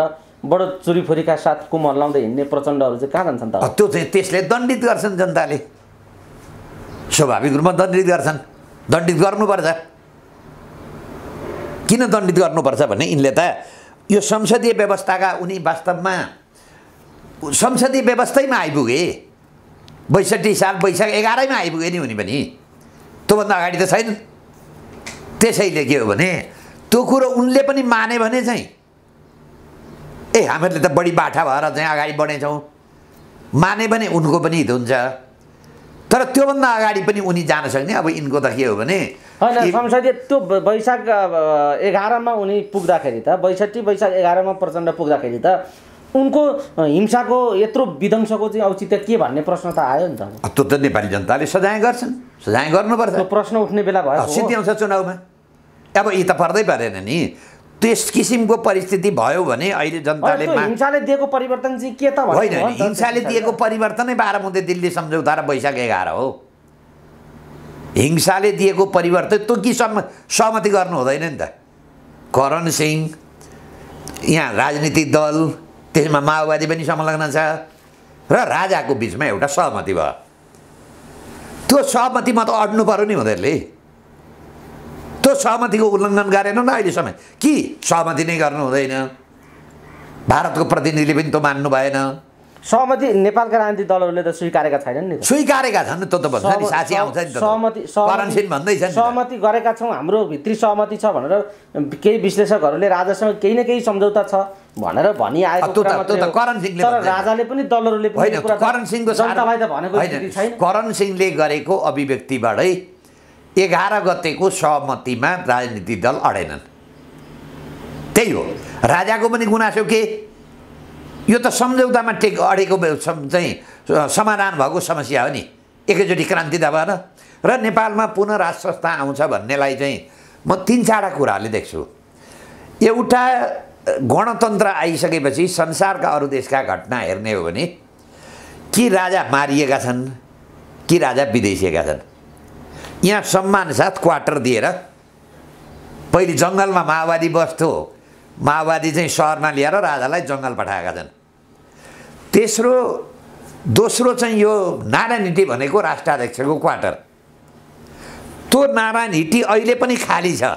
बडो चुरीफुरीका साथ कुमर लाउँदै हिँड्ने प्रचण्डहरू चाहिँ कहाँ जान्छन् त त्यो चाहिँ त्यसले दण्डित गर्छन् जनताले स्वाभाविक रूपमा दण्डित गर्छन् दण्डित गर्नुपर्छ किन दण्डित गर्नुपर्छ भने यिनले त यो संसदीय व्यवस्थाका उनी वास्तवमा संसदीय व्यवस्थैमा आइपुगे बैसठी साल वैशाख एघारैमा आइपुगे नि उनी पनि त्योभन्दा अगाडि त छैन त्यसैले के हो भने त्यो कुरो उनले पनि माने भने चाहिँ ए हामीहरूले त बढी बाठा भएर चाहिँ अगाडि बढेछौँ माने भने उनको पनि हित हुन्छ तर त्योभन्दा अगाडि पनि उनी जान सक्ने अब यिनको त के हो भने होइन संसदीय त्यो वैशाख एघारमा उनी पुग्दाखेरि त बैसठी वैशाख एघारमा प्रचण्ड पुग्दाखेरि त उनको हिंसाको यत्रो विध्वंसको चाहिँ औचित्य के भन्ने प्रश्न त आयो नि त त्यो त नेपाली जनताले सजाय गर्छन् सजाय गर्नुपर्छ प्रश्न उठ्ने बेला भयो आउँछ चुनावमा अब यी त पर्दै परेन नि त्यस किसिमको परिस्थिति भयो भने अहिले जनताले हिंसाले दिएको परिवर्तन चाहिँ के त होइन हिंसाले दिएको परिवर्तनै बाह्र मुद्दे दिल्ली सम्झौता र वैशाख एघार हो हिंसाले दिएको परिवर्तन त्यो कि सहमति गर्नु हुँदैन नि त करण सिंह यहाँ राजनीतिक दल त्यसमा माओवादी पनि संलग्न छ र राजाको बिचमा एउटा सहमति भयो त्यो सहमतिमा त अड्नु पऱ्यो नि उनीहरूले त्यो सहमतिको उल्लङ्घन गरेनन् अहिलेसम्म कि सहमति नै गर्नु हुँदैन भारतको प्रतिनिधिले पनि त्यो मान्नु भएन सहमति नेपालका राजनीतिक दलहरूले त स्वीकारेका छैनन् नि स्वीकारेका छन् त भन्छ आउँछ नि सहमति सहमति भन्दैछन् सहमति गरेका छौँ हाम्रो भित्री सहमति छ भनेर केही विश्लेषकहरूले राजासँग केही न केही सम्झौता छ भनेर भनिआएको राजाले पनि दलहरूले करण सिंहको जनतालाई त भनेको छैन करण सिंहले गरेको अभिव्यक्तिबाटै एघार गतेको सहमतिमा राजनीति दल अडेनन् त्यही हो राजाको पनि गुनासो के यो त सम्झौतामा टेक अडेको चाहिँ समाधान भएको समस्या हो नि एकैचोटि क्रान्ति त भएन र नेपालमा पुनः राज संस्था आउँछ भन्नेलाई चाहिँ म तिन चारवटा कुराहरूले देख्छु एउटा गणतन्त्र आइसकेपछि संसारका अरू देशका घटना हेर्ने हो भने कि राजा मारिएका छन् कि राजा विदेशिएका छन् यहाँ सम्मान साथ क्वार्टर दिएर पहिले जङ्गलमा माओवादी बस्थ्यो माओवादी चाहिँ सहरमा ल्याएर राजालाई जङ्गल पठाएका छन् तेस्रो दोस्रो चाहिँ यो नारायण हिटी भनेको राष्ट्राध्यक्षको क्वार्टर त्यो नारायण हिटी अहिले पनि खाली छ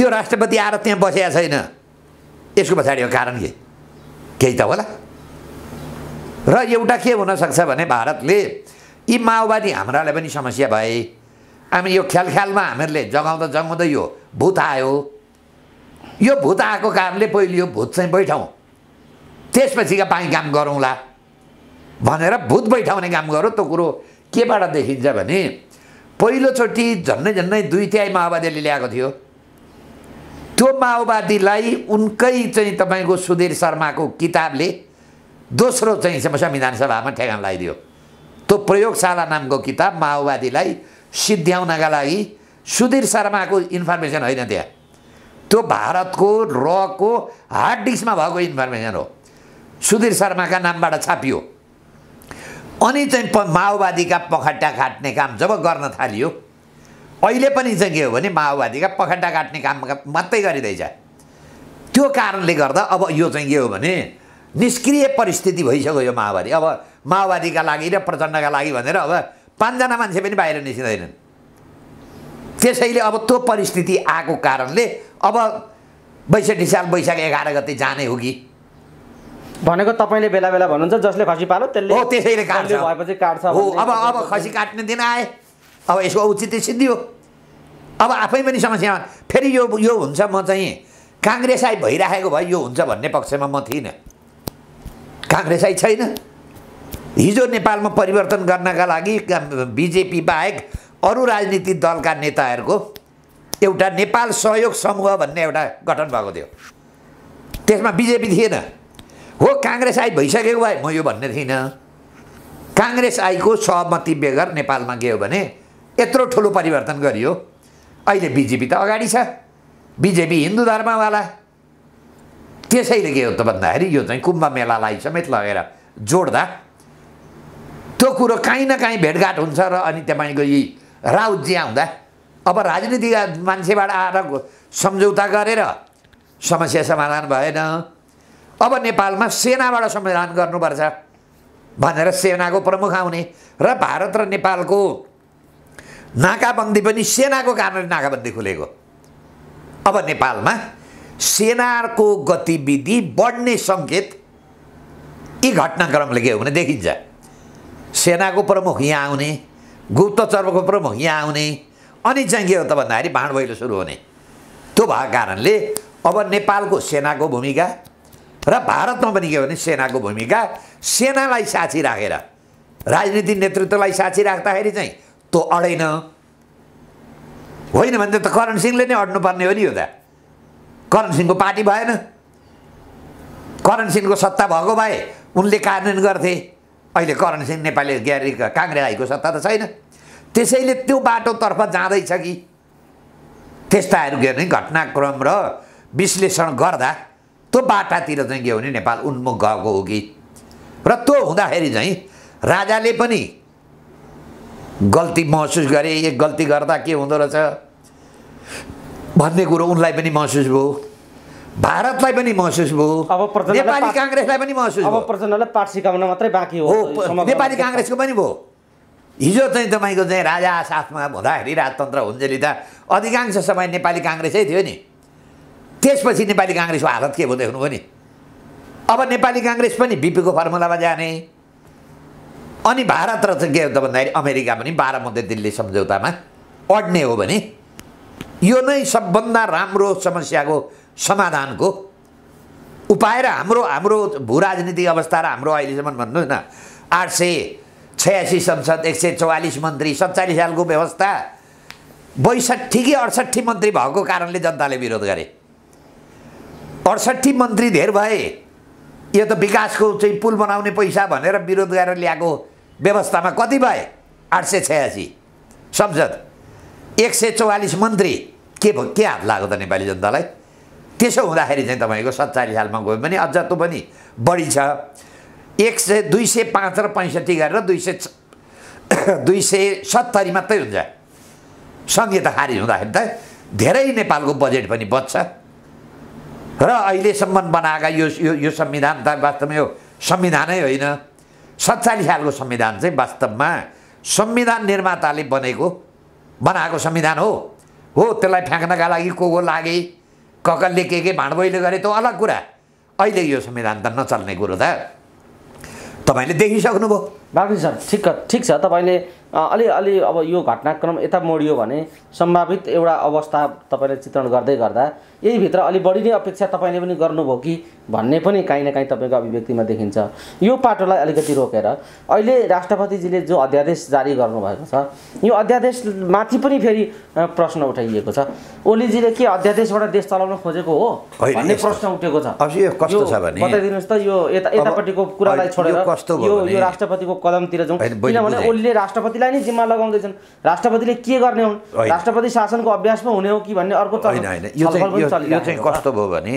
त्यो राष्ट्रपति आएर त्यहाँ बसेका छैन यसको पछाडि हो कारण के केही त होला र एउटा के हुनसक्छ भने भारतले यी माओवादी हाम्रालाई पनि समस्या भए हामी यो ख्याल ख्यालमा हामीहरूले जगाउँदा जगाउँदै यो भूत आयो यो भूत आएको कारणले पहिले यो भूत चाहिँ बैठाउँ त्यसपछिका बाई काम गरौँला भनेर भूत बैठाउने काम गरौँ त्यो कुरो केबाट देखिन्छ भने पहिलोचोटि झन्नै झन्नै दुई तिहाई माओवादीले ल्याएको थियो त्यो माओवादीलाई उनकै चाहिँ तपाईँको सुधीर शर्माको किताबले दोस्रो चाहिँ संविधान सभामा ठेगान लगाइदियो त्यो प्रयोगशाला नामको किताब माओवादीलाई सिद्ध्याउनका लागि सुधीर शर्माको इन्फर्मेसन होइन त्यहाँ त्यो भारतको रको हार्ड डिस्कमा भएको इन्फर्मेसन हो सुधीर शर्माका नामबाट छापियो अनि चाहिँ प माओवादीका पखट्टा काट्ने काम जब गर्न थालियो अहिले पनि चाहिँ के हो भने माओवादीका पखट्टा काट्ने काम मात्रै गरिँदैछ त्यो कारणले गर्दा अब यो चाहिँ के हो भने निष्क्रिय परिस्थिति भइसक्यो यो माओवादी अब माओवादीका लागि र प्रचण्डका लागि भनेर अब पाँचजना मान्छे पनि बाहिर निस्किँदैनन् त्यसैले अब त्यो परिस्थिति आएको कारणले अब बैसठी साल वैशाख एघार गते जाने हो कि भनेको तपाईँले बेला बेला भन्नुहुन्छ जसले खसी पालो त्यसले हो त्यसैले काट्छ भएपछि काट्छ हो अब अब खसी काट्ने दिन आए अब यसको औचित्य हो अब आफै पनि समस्यामा फेरि यो यो हुन्छ म चाहिँ काङ्ग्रेस आइ भइराखेको भए यो हुन्छ भन्ने पक्षमा म थिइनँ काङ्ग्रेसै छैन हिजो नेपालमा परिवर्तन गर्नका लागि बिजेपी बाहेक अरू राजनीतिक दलका नेताहरूको एउटा नेपाल सहयोग समूह भन्ने एउटा गठन भएको थियो त्यसमा बिजेपी थिएन हो काङ्ग्रेस आई भइसकेको भए म यो भन्ने थिइनँ काङ्ग्रेस आईको सहमति बेगर नेपालमा गयो भने यत्रो ठुलो परिवर्तन गरियो अहिले बिजेपी त अगाडि छ बिजेपी हिन्दू धर्मवाला त्यसैले के हो त भन्दाखेरि यो चाहिँ कुम्भ मेलालाई समेत लगेर जोड्दा त्यो कुरो काहीँ न काहीँ भेटघाट हुन्छ र अनि तपाईँको यी राउत जी आउँदा अब राजनीति मान्छेबाट आएर सम्झौता गरेर समस्या समाधान भएन अब नेपालमा सेनाबाट समाधान गर्नुपर्छ भनेर सेनाको प्रमुख आउने र भारत र नेपालको नाकाबन्दी पनि सेनाको कारणले नाकाबन्दी खुलेको अब नेपालमा सेनाको गतिविधि बढ्ने सङ्केत यी घटनाक्रमले के हो भने देखिन्छ सेनाको प्रमुख यहाँ आउने गुप्तचर्वको प्रमुख यहाँ आउने अनि चाहिँ के हो त भन्दाखेरि भाँड भैलो सुरु हुने त्यो भएको कारणले अब नेपालको सेनाको भूमिका र भारतमा पनि के हो भने सेनाको भूमिका सेनालाई साक्षी राखेर रा। राजनीति नेतृत्वलाई साक्षी राख्दाखेरि चाहिँ त्यो अडेन होइन भने त करण सिंहले नै अड्नुपर्ने हो नि हो त करण सिंहको पार्टी भएन करण सिंहको सत्ता भएको भए उनले कार्यान्वयन गर्थे अहिले करण सिंह नेपाली ग्यारी काङ्ग्रेस हाईको सत्ता त छैन त्यसैले त्यो बाटोतर्फ जाँदैछ कि त्यस्ताहरू के भने घटनाक्रम र विश्लेषण गर्दा त्यो बाटातिर चाहिँ के भने नेपाल उन्मुख गएको हो कि र त्यो हुँदाखेरि चाहिँ राजाले पनि गल्ती महसुस गरे एक गल्ती गर्दा के हुँदो रहेछ भन्ने कुरो उनलाई पनि महसुस भयो भारतलाई पनि महसुस भयो अब नेपाली काङ्ग्रेसलाई पनि महसुस अब प्रचण्डलाई पाठ सिकाउन मात्रै बाँकी हो नेपाली काङ्ग्रेसको पनि भयो हिजो चाहिँ तपाईँको चाहिँ राजा साथमा हुँदाखेरि राजतन्त्र हुन्जेली त अधिकांश समय नेपाली काङ्ग्रेसै थियो नि त्यसपछि नेपाली काङ्ग्रेसको हालत के भयो देख्नुभयो नि अब नेपाली काङ्ग्रेस पनि बिपीको फर्मुलामा जाने अनि भारत र चाहिँ के हो त भन्दाखेरि अमेरिका पनि बाह्र मध्ये दिल्ली सम्झौतामा अड्ने हो भने यो नै सबभन्दा राम्रो समस्याको समाधानको उपाय र हाम्रो हाम्रो भू राजनीतिक अवस्था र हाम्रो अहिलेसम्म भन्नुहोस् न आठ सय छयासी संसद एक सय चौवालिस मन्त्री सत्तालिस सालको व्यवस्था बैसठी कि अडसट्ठी मन्त्री भएको कारणले जनताले विरोध गरे अडसट्ठी मन्त्री धेर भए यो त विकासको चाहिँ पुल बनाउने पैसा भनेर विरोध गरेर ल्याएको व्यवस्थामा कति भए आठ सय छयासी संसद एक सय चौवालिस मन्त्री के भयो के हात लाग्यो त नेपाली जनतालाई त्यसो हुँदाखेरि चाहिँ तपाईँको सत्तालिस सालमा गयो भने अझ त पनि बढी छ एक सय दुई सय पाँच र पैँसठी गरेर दुई सय दुई सय सत्तरी मात्रै हुन्छ सङ्घीय त खारिज हुँदाखेरि त धेरै नेपालको बजेट पनि बच्छ र अहिलेसम्म बनाएका यो यो संविधान त वास्तवमा यो संविधानै होइन सत्तालिस सालको संविधान चाहिँ वास्तवमा संविधान निर्माताले बनेको बनाएको संविधान हो हो त्यसलाई फ्याँक्नका लागि को को लागे ककलले के के भाँडबैले गरे त्यो अलग कुरा अहिले यो संविधान त नचल्ने कुरो त तपाईँले देखिसक्नुभयो बाबु सर ठिक ठिक छ तपाईँले अलि अलि अब यो घटनाक्रम यता मोडियो भने सम्भावित एउटा अवस्था तपाईँले चित्रण गर्दै गर्दा यहीभित्र अलि बढी नै अपेक्षा तपाईँले पनि गर्नुभयो कि भन्ने पनि काहीँ न काहीँ तपाईँको अभिव्यक्तिमा देखिन्छ यो पाटोलाई अलिकति रोकेर अहिले राष्ट्रपतिजीले जो अध्यादेश जारी गर्नुभएको छ यो अध्यादेशमाथि पनि फेरि प्रश्न उठाइएको छ ओलीजीले के अध्यादेशबाट देश चलाउन खोजेको हो भन्ने प्रश्न उठेको छ बताइदिनुहोस् त यो यता यतापट्टिको कुरालाई छोडेर यो राष्ट्रपतिको कदमतिर जाउँ किनभने ओलीले राष्ट्रपति राष्ट्रपतिलाई नै जिम्मा लगाउँदैछन् राष्ट्रपतिले के गर्ने हुन् राष्ट्रपति शासनको अभ्यासमा हुने हो कि भन्ने अर्को यो चाहिँ कस्तो भयो भने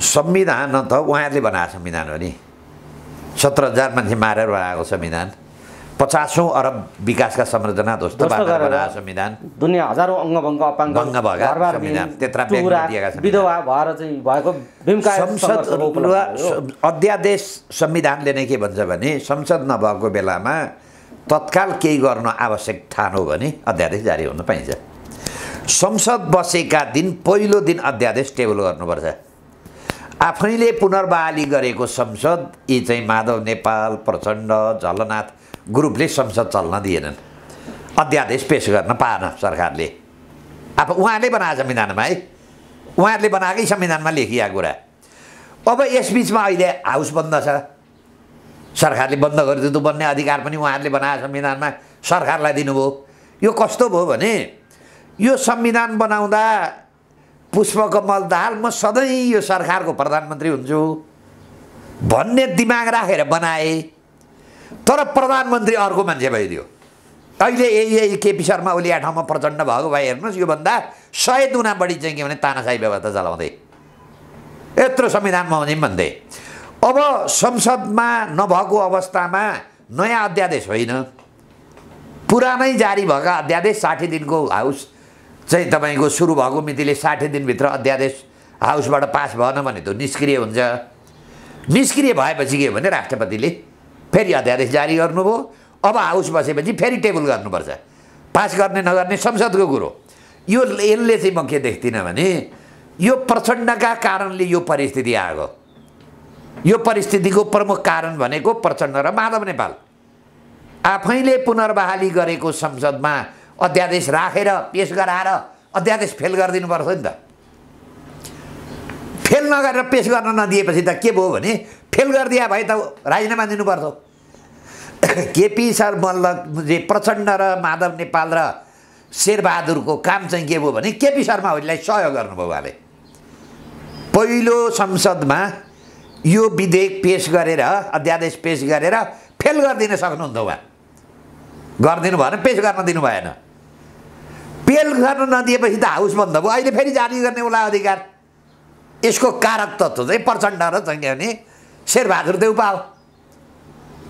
संविधान त उहाँहरूले बनाएको संविधान हो नि सत्र हजार मान्छे मारेर बनाएको संविधान पचासौँ अरब विकासका संरचना ध्वस्त बनाएको संविधान दुनियाँ हजारौँ अङ्गभङ्ग अपाङ्ग भएका विधवा भएर चाहिँ भएको संसद अध्यादेश संविधानले नै के भन्छ भने संसद नभएको बेलामा तत्काल केही गर्न आवश्यक ठान भने अध्यादेश जारी हुन पाइन्छ संसद बसेका दिन पहिलो दिन अध्यादेश टेबल गर्नुपर्छ आफैले पुनर्बहाली गरेको संसद यी चाहिँ माधव नेपाल प्रचण्ड झलनाथ ग्रुपले संसद चल्न दिएनन् अध्यादेश पेस गर्न पाएन सरकारले अब उहाँले बनाए संविधानमा है उहाँहरूले बनाएकै संविधानमा लेखिया कुरा अब यसबिचमा अहिले हाउस बन्द छ सरकारले बन्द गरिदिनु भन्ने अधिकार पनि उहाँहरूले बनाए संविधानमा सरकारलाई दिनुभयो यो कस्तो भयो भने यो संविधान बनाउँदा पुष्पकमल दाहाल म सधैँ यो सरकारको प्रधानमन्त्री हुन्छु भन्ने दिमाग राखेर बनाए तर प्रधानमन्त्री अर्को मान्छे भइदियो अहिले यही केपी शर्मा ओली ठाउँमा प्रचण्ड भएको भए हेर्नुहोस् योभन्दा सय दुना बढी चाहिँ के भने तानासाई व्यवस्था चलाउँदै यत्रो संविधानमा हुने भन्दै अब संसदमा नभएको अवस्थामा नयाँ अध्यादेश होइन पुरानै जारी भएका अध्यादेश साठी दिनको हाउस चाहिँ तपाईँको सुरु भएको मितिले साठी दिनभित्र अध्यादेश हाउसबाट पास भएन भने त निष्क्रिय हुन्छ निष्क्रिय भएपछि के भने राष्ट्रपतिले फेरि अध्यादेश जारी गर्नुभयो अब हाउस बसेपछि फेरि टेबल गर्नुपर्छ पास गर्ने नगर्ने संसदको कुरो यो यसले चाहिँ म के देख्दिनँ भने यो प्रचण्डका कारणले यो परिस्थिति आएको यो परिस्थितिको प्रमुख कारण भनेको प्रचण्ड र माधव नेपाल आफैले पुनर्बहाली गरेको संसदमा अध्यादेश राखेर पेस गराएर अध्यादेश फेल गरिदिनु पर्छ नि त फेल नगरेर पेस गर्न नदिएपछि त के भयो भने फेल गरिदिए भए त राजीनामा दिनुपर्छ केपी सर मल्ल जे प्रचण्ड र माधव नेपाल र शेरबहादुरको काम चाहिँ के भयो भने केपी शर्मा ओलीलाई सहयोग गर्नुभयो उहाँले पहिलो संसदमा यो विधेयक पेस गरेर अध्यादेश पेस गरेर फेल गरिदिन सक्नुहुन्थ्यो उहाँ गरिदिनु भएन पेस गर्न दिनु भएन पेल गर्न नदिएपछि त हाउस बन्द भयो अहिले फेरि जारी गर्ने उसलाई अधिकार यसको कारक तत्त्व चाहिँ प्रचण्ड र चाहिँ भने शेरबहादुर देउपा हो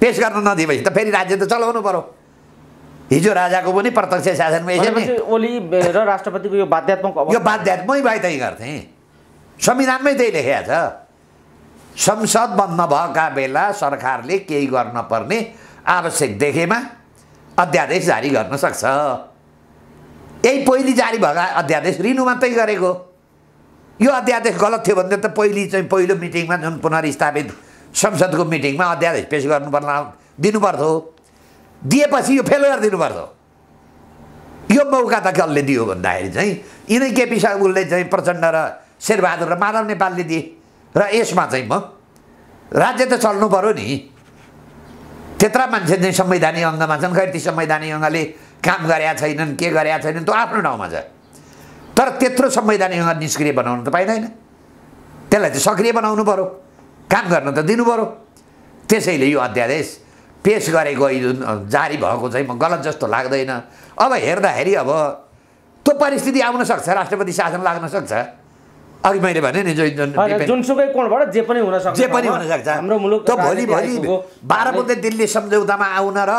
पेस गर्न नदिएपछि त फेरि राज्य त चलाउनु पऱ्यो हिजो राजाको पनि प्रत्यक्ष शासनमा यसरी ओली र राष्ट्रपतिको यो बाध्यात्मक यो बाध्यात्मै भए त्यही गर्थेँ संविधानमै त्यही लेखेको छ संसद बन्द भएका बेला सरकारले केही गर्न पर्ने आवश्यक देखेमा अध्यादेश जारी गर्न सक्छ यही पहिले जारी भएका अध्यादेश रिनु मात्रै गरेको यो अध्यादेश गलत थियो भने त पहिले चाहिँ पहिलो मिटिङमा जुन पुनर्स्थापित संसदको मिटिङमा अध्यादेश पेस गर्नुपर्ला दिनुपर्थ्यो दिएपछि यो फेल गरिदिनु पर्थ्यो यो मौका त कसले दियो भन्दाखेरि चाहिँ यिनै केपी उसले चाहिँ प्रचण्ड र शेरबहादुर र माधव नेपालले दिए र यसमा चाहिँ म राज्य त चल्नु पऱ्यो नि त्यत्र मान्छे चाहिँ संवैधानिक अङ्गमा छन् खै ती संवैधानिक अङ्गले काम गरेका छैनन् के गरेका छैनन् त्यो आफ्नो ठाउँमा छ तर त्यत्रो संवैधानिक अङ्ग निष्क्रिय बनाउनु त पाइँदैन त्यसलाई चाहिँ सक्रिय बनाउनु पऱ्यो काम गर्न त दिनु पऱ्यो त्यसैले यो अध्यादेश पेस गरेको जुन जारी भएको चाहिँ म गलत जस्तो लाग्दैन अब हेर्दाखेरि अब त्यो परिस्थिति आउन सक्छ राष्ट्रपति शासन लाग्न सक्छ अघि मैले भने नि जुनसुकै कोणबाट जे पनि सक्छ जे पनि हुनसक्छ हाम्रो मुलुक त भोलि भोलि बाह्र बुद्धे दिल्ली सम्झौतामा आउन र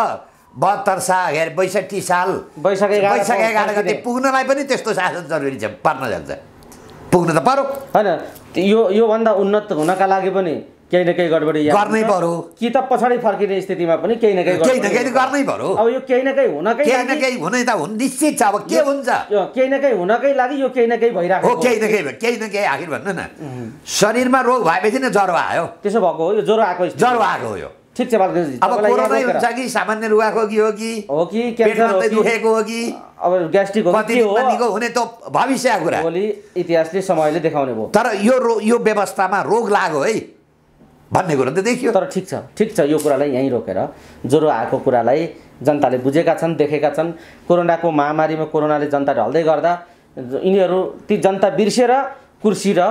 बहत्तर साल के अरे बैसठी साल बैसक एघार गते पुग्नलाई पनि त्यस्तो शासन जरुरी छ पार्न जान्छ पुग्न त पारो होइन यो योभन्दा उन्नत हुनका लागि पनि केही न केही गडबडी गर्नै पर्यो कि त पछाडि फर्किने स्थितिमा पनि केही न केही केही न केही गर्नै पर्यो अब यो केही न केही हुनकै केही न केही हुनै त हुन् निश्चित छ अब के हुन्छ केही न केही हुनकै लागि यो केही न केही भइरहेको हो केही न केही केही न केही आखिर भन्नु न शरीरमा रोग भएपछि नै ज्वरो आयो त्यसो भएको हो यो ज्वरो आएको ज्वरो आएको हो यो ठिक छ अब कोरोनै हुन्छ कि सामान्य रुवाको कि हो कि हो कि दुखेको हो कि अब ग्यास्ट्रिक हो कति हो हुने त भविष्य कुरा भोलि इतिहासले समयले देखाउने भयो तर यो यो व्यवस्थामा रोग लाग्यो है भन्ने कुरो त देखियो तर ठिक छ ठिक छ यो कुरालाई यहीँ रोकेर ज्वरो आएको कुरालाई जनताले बुझेका छन् देखेका छन् कोरोनाको महामारीमा कोरोनाले जनता ढल्दै गर्दा यिनीहरू ती जनता बिर्सेर कुर्सी र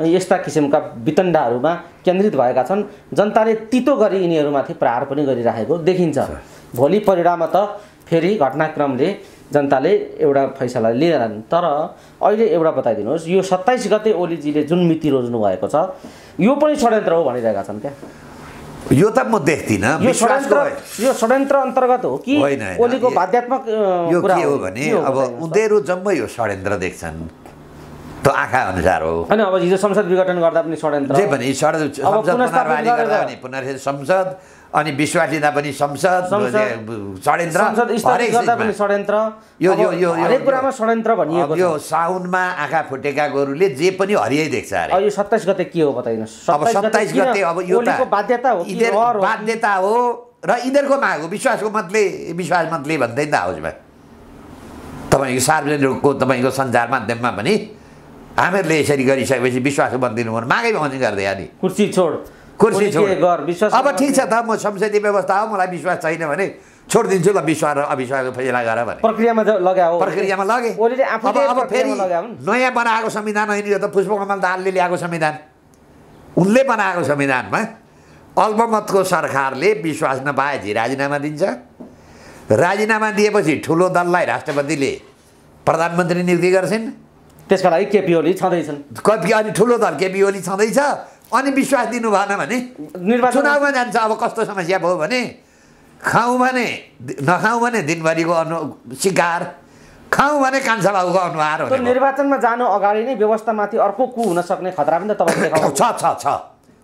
यस्ता किसिमका वितण्डाहरूमा केन्द्रित भएका छन् जनताले तितो गरी यिनीहरूमाथि प्रहार पनि गरिराखेको देखिन्छ भोलि परिणाममा त फेरि घटनाक्रमले जनताले एउटा फैसला लिएनन् तर अहिले एउटा बताइदिनुहोस् यो सत्ताइस गते ओलीजीले जुन मिति रोज्नु भएको छ यो पनि षड्यन्त्र हो भनिरहेका छन् क्या यो त म देख्दिनँ यो षड्यन्त्र यो षड्यन्त्र अन्तर्गत हो कि होइन ओलीको बाध्यात्मक यो के हो भने अब उनीहरू जम्मै यो षड्यन्त्र देख्छन् त्यो आँखा अनुसार हो होइन अब हिजो संसद विघटन गर्दा पनि षड्यन्त्र जे पनि षड्यन्त्र संसद अनि लिँदा पनि संसद षड्यन्त्र यो यो यो हरेक कुरामा षड्यन्त्र भनिएको यो साउनमा आँखा फुटेका गोरुले जे पनि हरियै देख्छ अरे यो सत्ताइस गते के हो बताइदिनुहोस् अब सत्ताइस गते अब यो बाध्यता हो बाध्यता हो र यिनीहरूको माग हो विश्वासको मतले विश्वास मतले भन्दै त भाइ तपाईँको सार्वजनिकको तपाईँको सञ्चार माध्यममा पनि हामीहरूले यसरी गरिसकेपछि विश्वासको मत दिनुभयो मागै भन्छ गर्दै अनि कुर्सी छोड कुर्सी अब ठिक छ त म संसदीय व्यवस्था हो मलाई विश्वास छैन भने छोडिदिन्छु ल विश्वास र अविश्वासको फैसला गर भने प्रक्रियामा प्रक्रियामा लगे अब अब फेरि नयाँ बनाएको संविधान होइन यो त पुष्पकमल दालले ल्याएको संविधान उनले बनाएको संविधानमा अल्पमतको सरकारले विश्वास नपाएपछि राजीनामा दिन्छ राजीनामा दिएपछि ठुलो दललाई राष्ट्रपतिले प्रधानमन्त्री नियुक्ति गर्छिन् त्यसका लागि केपी ओली छँदैछन् कति अनि ठुलो दल केपी ओली छँदैछ अनि विश्वास दिनु भएन भने चुनावमा जान्छ अब कस्तो समस्या भयो भने खाउँ भने नखाउँ भने दिनभरिको अनु सिकार खाउँ भने कान्छा बाबुको अनुहार हो निर्वाचनमा जानु अगाडि नै व्यवस्थामाथि अर्को कु हुन सक्ने खतरा पनि त तपाईँ छ छ छ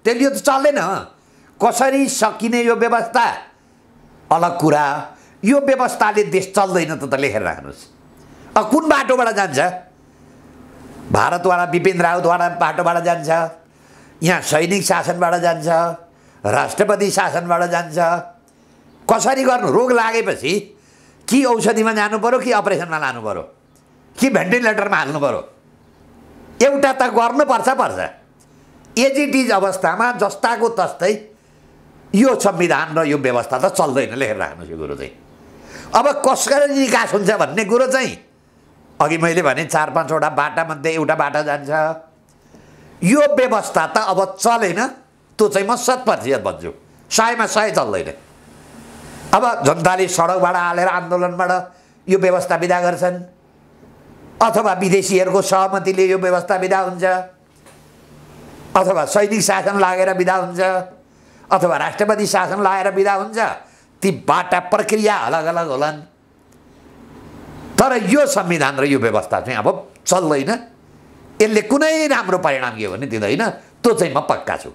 त्यसले त चल्दैन कसरी सकिने यो व्यवस्था अलग कुरा यो व्यवस्थाले देश चल्दैन त त लेखेर राख्नुहोस् अब कुन बाटोबाट जान्छ भारतवाला विपेन्द्र राउतबाट बाटोबाट जान्छ यहाँ सैनिक शासनबाट जान्छ राष्ट्रपति शासनबाट जान्छ कसरी गर्नु रोग लागेपछि कि औषधिमा जानु पऱ्यो कि अपरेसनमा लानु पऱ्यो कि भेन्टिलेटरमा हाल्नु पऱ्यो एउटा त गर्नुपर्छ पर्छ एज अवस्थामा जस्ताको तस्तै यो संविधान र यो व्यवस्था त चल्दैन लेखेर राख्नुहोस् यो कुरो चाहिँ अब कसरी निकास हुन्छ भन्ने कुरो चाहिँ अघि मैले भने चार पाँचवटा बाटामध्ये एउटा बाटा जान्छ यो व्यवस्था त अब चलेन त्यो चाहिँ म शत प्रतिशत भन्छु सयमा सय चल्दैन अब जनताले सडकबाट हालेर आन्दोलनबाट यो व्यवस्था विदा गर्छन् अथवा विदेशीहरूको सहमतिले यो व्यवस्था विदा हुन्छ अथवा सैनिक शासन लागेर विदा हुन्छ अथवा राष्ट्रपति शासन लागेर विदा हुन्छ ती बाटा प्रक्रिया अलग अलग होलान् तर यो संविधान र यो व्यवस्था चाहिँ अब चल्दैन यसले कुनै राम्रो परिणाम के भने दिँदैन त्यो चाहिँ म पक्का छु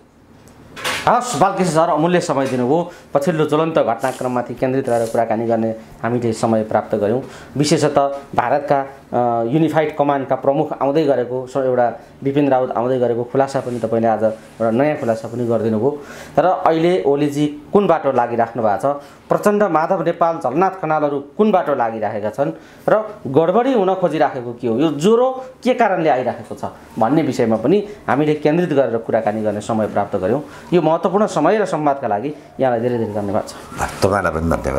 हस् बालकृष्ण सर अमूल्य समय दिनुभयो पछिल्लो ज्वलन्त घटनाक्रममाथि केन्द्रित रहेर कुराकानी गर्ने हामीले समय प्राप्त गऱ्यौँ विशेषतः भारतका युनिफाइड कमान्डका प्रमुख आउँदै गरेको एउटा विपिन रावत आउँदै गरेको खुलासा पनि तपाईँले आज एउटा नयाँ खुलासा पनि गरिदिनुभयो तर अहिले ओलीजी कुन बाटो लागिराख्नु भएको छ प्रचण्ड माधव नेपाल झलनाथ खनालहरू कुन बाटो लागिराखेका छन् र गडबडी हुन खोजिराखेको के हो यो ज्वरो के कारणले आइराखेको छ भन्ने विषयमा पनि हामीले केन्द्रित गरेर कुराकानी गर्ने समय प्राप्त गऱ्यौँ यो महत्त्वपूर्ण समय र संवादका लागि यहाँलाई धेरै धेरै धन्यवाद छ तपाईँलाई पनि धन्यवाद